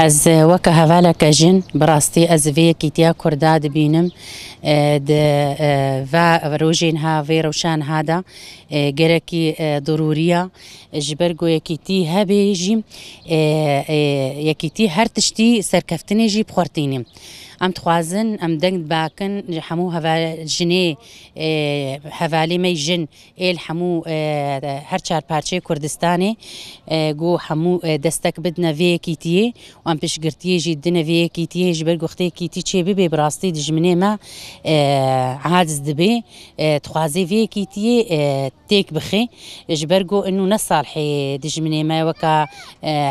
ئەز وەکە هەوالەکە ژین بڕاستی ئەزڤەیەکی تیا کووردا دەبینم ڕۆژین اه، اه، هاوێ ڕەوشان هادا اه، گەرەکی دروریە ji ber got yekîtî hebê jî yekîtî her tiştî serkeftinê jî ام توازن ئەم دەنگ باکن هەموو ژنێ هەوالیمەی اه، جن ئێل حمو اه، هر چار پارچەی کوردستانی اه، گۆ هەموو دەستەک بدنەڤەیەکی تیە و ئەم پشتگرتیێژی دنەڤەیەکی تیێژ بەر گوختەیەکی تی چێ ببێ بڕاستی ما عادز دبێ توازێڤەیەکی تیە تێک بخێ ji ber got انو nesalhê dijminê me weka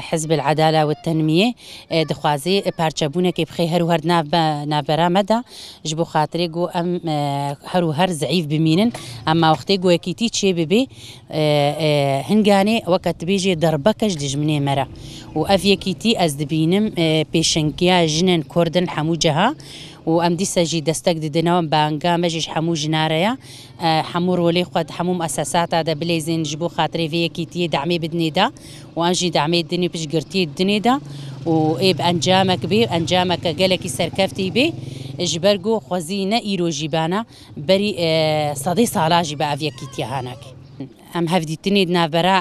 hizbil edala û tenmiye dixwazê parçebûnekê bixê بخي her nav be نابرامدا جبو خاطري جو ام آه، هرو هر ضعيف بمينن اما وقتي جو كيتي تشي بيبي آه، آه، هنغاني وقت بيجي دربكش دجمني مرا وافي كيتي از دبينم بيشنكيا جنن كردن حمو جها وام دي ساجي دستك دي دنوان بانغا مجيش حمو جنارايا حمو رولي قد حموم اساسات هذا بليزين جبو خاطري في كيتي دعمي بدني دا وانجي دعمي الدني بش قرتي الدني دا و ئەنجامەک بێ ئەنجامەکە گەلێکی سەرکەفتی بێ ژبەرگۆ خۆزی نە ئیرۆژیبانە بەری سەدەی ساڵاژی بە ئاڤەکی تیاهانەکە. ام ئەم هەفتیتنیت نابەرا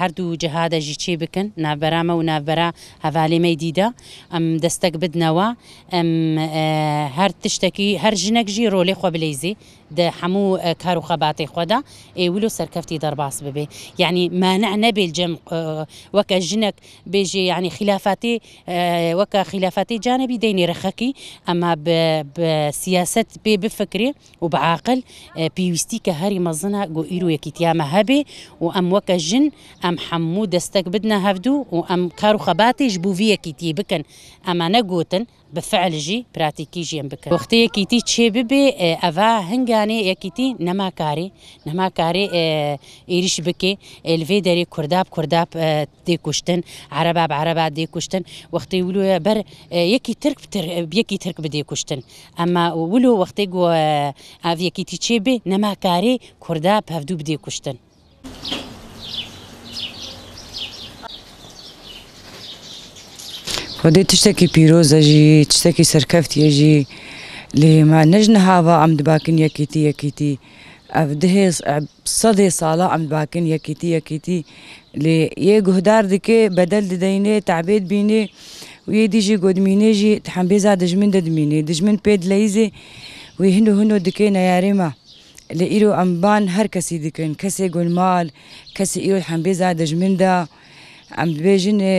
هەردوو جهادەژی چی بکەن نابەرامە و نابەرا هەڤالێمەی دیدا ئەم دەستەک بدنەوە ئەم ام هر هەر هر ژی ڕۆلێ خۆ بلەیزی دە هەموو حمو و خەباتی خۆدا ئێول و سەرکەفتی دەرباس ببێ یعنی مانع نەبێ الجم وەکە ژنێک بێژێ یعنی خلافاتی وەکە خلافاتی جانبی دەینی رەخەکی ئەما سیاست بێ بفکرێ و بەعاقل پێویستی کە هەری مەزنە گۆئیر و یەکیتیامە هەب شعبي وام وكا جن ام حمو دستك بدنا هفدو وام كارو خباتي جبو فيا كيتي بكن اما نقوتن بفعل جي براتيكي جي بكن وقتي كيتي تشي ببي آه، افا هنغاني يكيتي نما كاري نما كاري آه، ايريش بكي الفي داري كرداب كرداب آه، دي كشتن عربا بعربا دي كشتن وقتي ولو بر يكي ترك بتر بيكي ترك بدي كشتن اما ولو وقتي جو افيا كيتي تشي بي نما كاري كرداب هفدو بدي كشتن خودی تشتێکی پیرۆزە ژی تشتێکی سەرکەفتە ژی لێمە نەژنەهاوە ئەم دباکن یەکیتی یەکیتی ئەف دهێز سەدێ ساڵە ئەم باکن یەکیتی یەکیتی لێ یە گوهدار دکێ بەدەل ددەینێ تعبێت بینێ وێ دیژی گۆدمینێژی تحمبێزا دژمن دەدمینێ دژمن پێت لەیزێ وی هەند و هەند دکێ نەیارێمە لە ئیرۆ ئەمبان هەر کەسی دکەن کەسێ گونمال کەسی ئیرۆ حەمبێزا دژمندا ئەم بێژنێ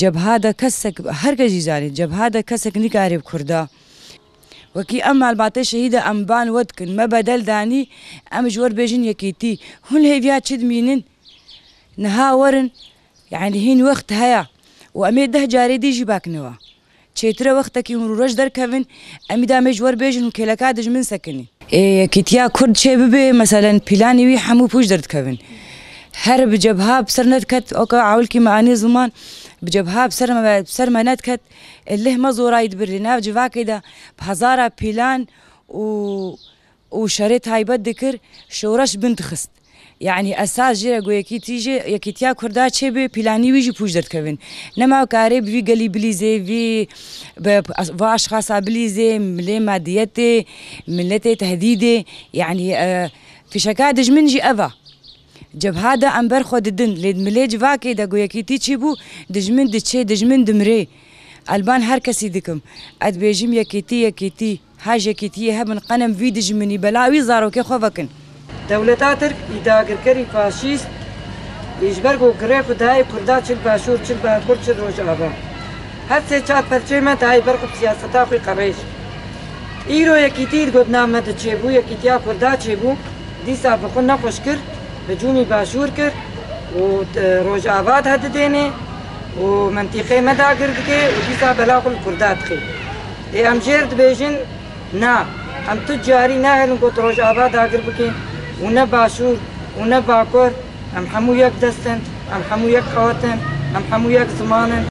جەبهادا کەسێک هەرگەژی زانیت جەبهادا کەسێک نیکاری بکووردا. وەکی ئەم مالباتە شەهیدە ئەمبان وەتکن مە بەدەلدانی ئەم ژوەر بێژن یەکیتی هون هێویا چت مینن نەها وەرن یعنی هین وەخت هەیە و ئەمێ دە جارێ دیژی باکنەوە چێترە وەختەکی أمي دەرکەون ئەمیدا مێژ وەربێژن و کێلەکە دژمن سەکنی یەکیتیا کورد چێ ببێ مەسەلەن پیلانی وی هەموو پوش دەردکەون هەر بجەبها بسەر نەتکەت ئەوکە عولکی معاني زمان بجبها بسرما بسرما نتكت اللي مزو رايد برلينا بجبها كده بهزارة بيلان و وشريت هاي بدكر شورش بنت خست يعني اساس جره گویکی تیجه یکی تیا کردا چه به پلانی ویجی پوش درد کوین نما کاری بی گلی بلیزه وی و اشخاص بلیزه ملی مادیت ملت تهدیده يعني في شكادج منجي أبا جبهه ده امبر خو ددن لید ملیج واکی ده گویا کی تیچی بو دجمن دچه دجمن دمری البان هر کسی دکم اد بیجم یکیتی یکیتی حاج یکیتی هبن قنم وی دجمنی بلاوی زارو که خو وکن دولتا ترک ایداگرکری فاشیست ایجبر گو گریف و دای کردا چل باشور چل باکر چل روش آبا هر سه چات پرچه من دای برق سیاستا خوی قبیش ایرو یکیتی گودنامه ده چه بو یکیتیا کردا چه بو دیسا بخون نخوش کرد هجومی باشور کرد و روژ آباد هد دینه و منطقه مدا کرد که و دیسا بلاغ الکردات خیل ای ام جرد بیجن نه ام تجاری نه هلن گوت روژ آباد ها کرد بکن و نه باشور و نه باکر ام همو یک دستن ام همو یک خواتن ام همو یک زمانن